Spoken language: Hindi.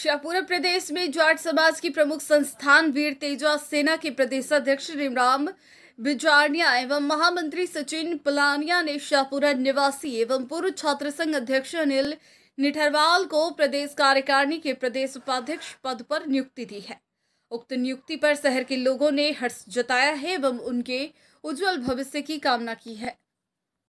शाहपुरा प्रदेश में जाट समाज की प्रमुख संस्थान वीर तेजा सेना के प्रदेश अध्यक्ष रिमराम बिजारनिया एवं महामंत्री सचिन पलानिया ने शाहपुरा निवासी एवं पूर्व छात्र संघ अध्यक्ष अनिल निठरवाल को प्रदेश कार्यकारिणी के प्रदेश उपाध्यक्ष पद पर नियुक्ति दी है उक्त नियुक्ति पर शहर के लोगों ने हर्ष जताया है एवं उनके उज्जवल भविष्य की कामना की है